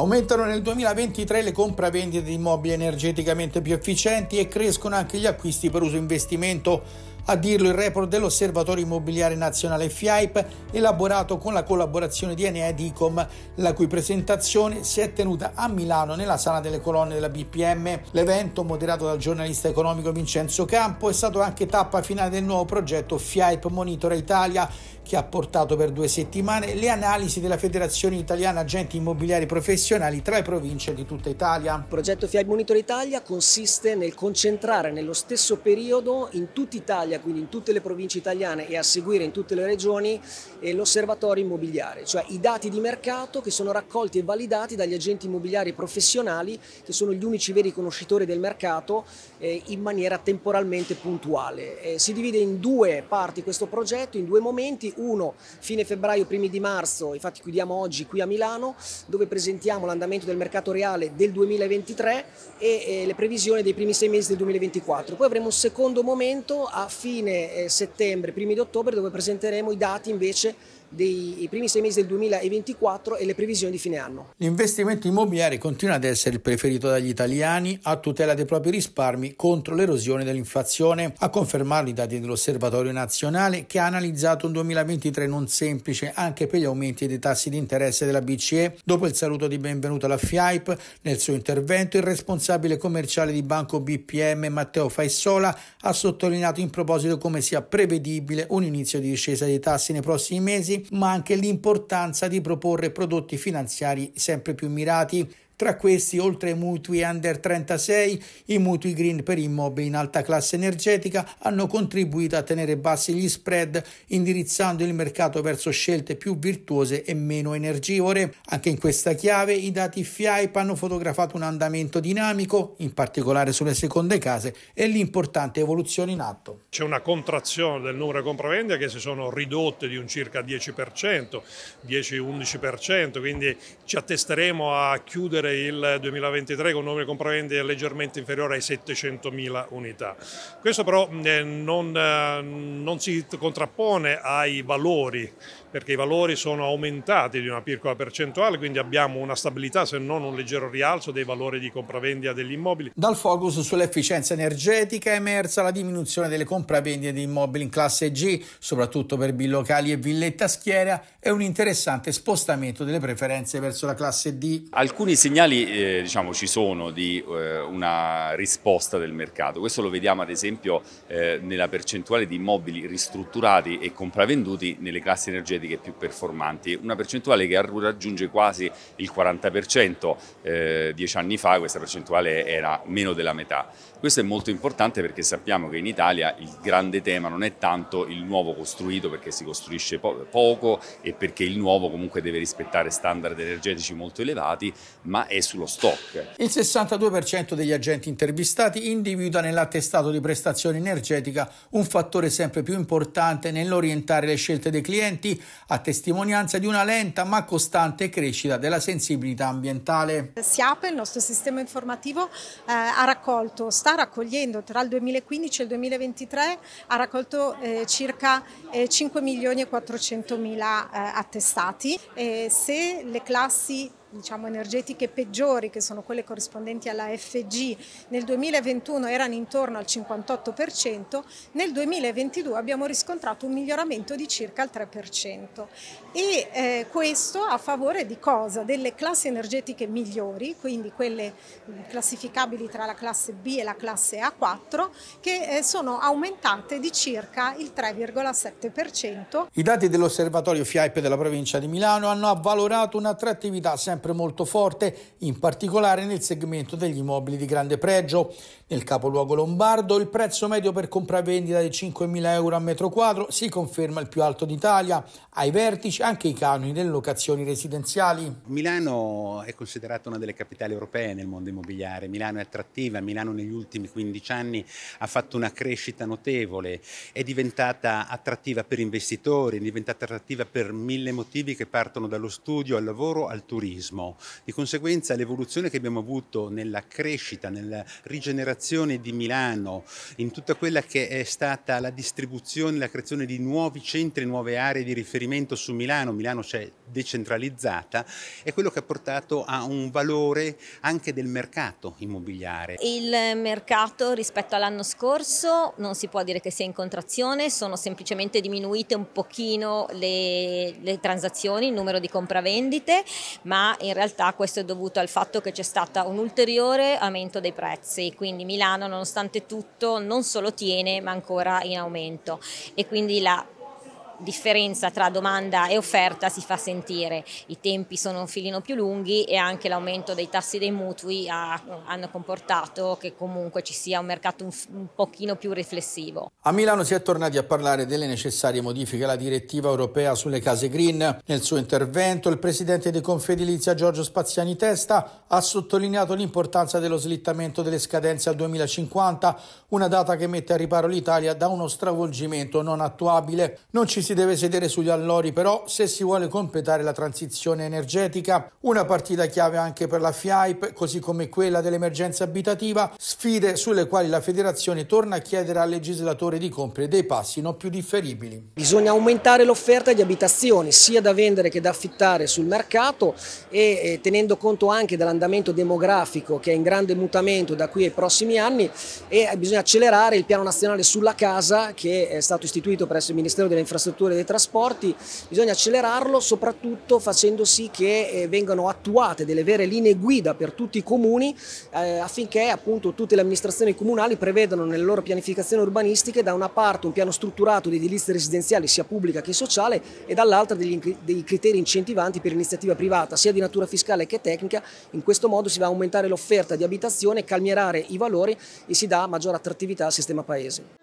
Aumentano nel 2023 le compravendite di immobili energeticamente più efficienti e crescono anche gli acquisti per uso investimento a dirlo il report dell'Osservatorio Immobiliare Nazionale FIAIP, elaborato con la collaborazione di Enea ed Icom, la cui presentazione si è tenuta a Milano nella sala delle colonne della BPM. L'evento, moderato dal giornalista economico Vincenzo Campo, è stato anche tappa finale del nuovo progetto FIAIP Monitora Italia, che ha portato per due settimane le analisi della Federazione Italiana Agenti Immobiliari Professionali tra le province di tutta Italia. Il progetto FIAIP Monitor Italia consiste nel concentrare nello stesso periodo in tutta Italia Italia, quindi in tutte le province italiane e a seguire in tutte le regioni, l'osservatorio immobiliare, cioè i dati di mercato che sono raccolti e validati dagli agenti immobiliari professionali che sono gli unici veri conoscitori del mercato eh, in maniera temporalmente puntuale. Eh, si divide in due parti questo progetto, in due momenti, uno fine febbraio, primi di marzo, infatti chiudiamo oggi qui a Milano, dove presentiamo l'andamento del mercato reale del 2023 e eh, le previsioni dei primi sei mesi del 2024. Poi avremo un secondo momento a fine eh, settembre, primi di ottobre, dove presenteremo i dati invece dei primi sei mesi del 2024 e le previsioni di fine anno. L'investimento immobiliare continua ad essere il preferito dagli italiani a tutela dei propri risparmi contro l'erosione dell'inflazione, a confermarlo i dati dell'Osservatorio Nazionale che ha analizzato un 2023 non semplice anche per gli aumenti dei tassi di interesse della BCE. Dopo il saluto di benvenuto alla FIAIP, nel suo intervento il responsabile commerciale di Banco BPM Matteo Faissola ha sottolineato in proposito come sia prevedibile un inizio di discesa dei tassi nei prossimi mesi ma anche l'importanza di proporre prodotti finanziari sempre più mirati tra questi oltre ai mutui under 36, i mutui green per immobili in alta classe energetica hanno contribuito a tenere bassi gli spread, indirizzando il mercato verso scelte più virtuose e meno energivore. Anche in questa chiave i dati FIAIP hanno fotografato un andamento dinamico, in particolare sulle seconde case e l'importante evoluzione in atto. C'è una contrazione del numero di compravendite che si sono ridotte di un circa 10%, 10-11%, quindi ci attesteremo a chiudere chiudere il 2023 con un numero di compravendite leggermente inferiore ai 700.000 unità. Questo però eh, non, eh, non si contrappone ai valori perché i valori sono aumentati di una piccola percentuale, quindi abbiamo una stabilità se non un leggero rialzo dei valori di compravendita degli immobili. Dal focus sull'efficienza energetica è emersa la diminuzione delle compravendite di immobili in classe G, soprattutto per bilocali e villetta schiera, e un interessante spostamento delle preferenze verso la classe D. Alcuni segnali segnali eh, diciamo, ci sono di eh, una risposta del mercato, questo lo vediamo ad esempio eh, nella percentuale di immobili ristrutturati e compravenduti nelle classi energetiche più performanti, una percentuale che raggiunge quasi il 40%, eh, dieci anni fa questa percentuale era meno della metà. Questo è molto importante perché sappiamo che in Italia il grande tema non è tanto il nuovo costruito perché si costruisce po poco e perché il nuovo comunque deve rispettare standard energetici molto elevati, ma ma è sullo stock. Il 62% degli agenti intervistati individua nell'attestato di prestazione energetica un fattore sempre più importante nell'orientare le scelte dei clienti, a testimonianza di una lenta ma costante crescita della sensibilità ambientale. SIAPE, il nostro sistema informativo, eh, ha raccolto, sta raccogliendo tra il 2015 e il 2023, ha raccolto eh, circa eh, 5 milioni e 400 mila eh, attestati. se le classi diciamo, energetiche peggiori, che sono quelle corrispondenti alla FG, nel 2021 erano intorno al 58%, nel 2022 abbiamo riscontrato un miglioramento di circa il 3%. E eh, questo a favore di cosa? Delle classi energetiche migliori, quindi quelle classificabili tra la classe B e la classe A4, che eh, sono aumentate di circa il 3,7%. I dati dell'osservatorio FIAP della provincia di Milano hanno avvalorato un'attrattività sempre sempre molto forte, in particolare nel segmento degli immobili di grande pregio. Nel capoluogo lombardo il prezzo medio per compravendita di 5.000 euro al metro quadro si conferma il più alto d'Italia, ai vertici anche i canoni delle locazioni residenziali. Milano è considerata una delle capitali europee nel mondo immobiliare, Milano è attrattiva, Milano negli ultimi 15 anni ha fatto una crescita notevole, è diventata attrattiva per investitori, è diventata attrattiva per mille motivi che partono dallo studio al lavoro al turismo turismo. Di conseguenza l'evoluzione che abbiamo avuto nella crescita, nella rigenerazione di Milano, in tutta quella che è stata la distribuzione, la creazione di nuovi centri, nuove aree di riferimento su Milano, Milano c'è decentralizzata, è quello che ha portato a un valore anche del mercato immobiliare. Il mercato rispetto all'anno scorso non si può dire che sia in contrazione, sono semplicemente diminuite un pochino le, le transazioni, il numero di compravendite, ma in realtà questo è dovuto al fatto che c'è stato un ulteriore aumento dei prezzi, quindi Milano nonostante tutto non solo tiene ma ancora in aumento e quindi la differenza tra domanda e offerta si fa sentire, i tempi sono un filino più lunghi e anche l'aumento dei tassi dei mutui ha, hanno comportato che comunque ci sia un mercato un, un pochino più riflessivo. A Milano si è tornati a parlare delle necessarie modifiche alla direttiva europea sulle case green. Nel suo intervento il presidente di Confedilizia Giorgio Spaziani Testa ha sottolineato l'importanza dello slittamento delle scadenze al 2050, una data che mette a riparo l'Italia da uno stravolgimento non attuabile. Non ci si si deve sedere sugli allori però se si vuole completare la transizione energetica, una partita chiave anche per la FIAIP, così come quella dell'emergenza abitativa, sfide sulle quali la federazione torna a chiedere al legislatore di compiere dei passi non più differibili. Bisogna aumentare l'offerta di abitazioni, sia da vendere che da affittare sul mercato e eh, tenendo conto anche dell'andamento demografico che è in grande mutamento da qui ai prossimi anni e bisogna accelerare il piano nazionale sulla casa che è stato istituito presso il Ministero delle Infrastrutture infrastrutture dei trasporti, bisogna accelerarlo soprattutto facendo sì che eh, vengano attuate delle vere linee guida per tutti i comuni eh, affinché appunto tutte le amministrazioni comunali prevedano nelle loro pianificazioni urbanistiche da una parte un piano strutturato di edilizia residenziale sia pubblica che sociale e dall'altra degli, dei criteri incentivanti per iniziativa privata sia di natura fiscale che tecnica, in questo modo si va a aumentare l'offerta di abitazione, calmierare i valori e si dà maggiore attrattività al sistema paese.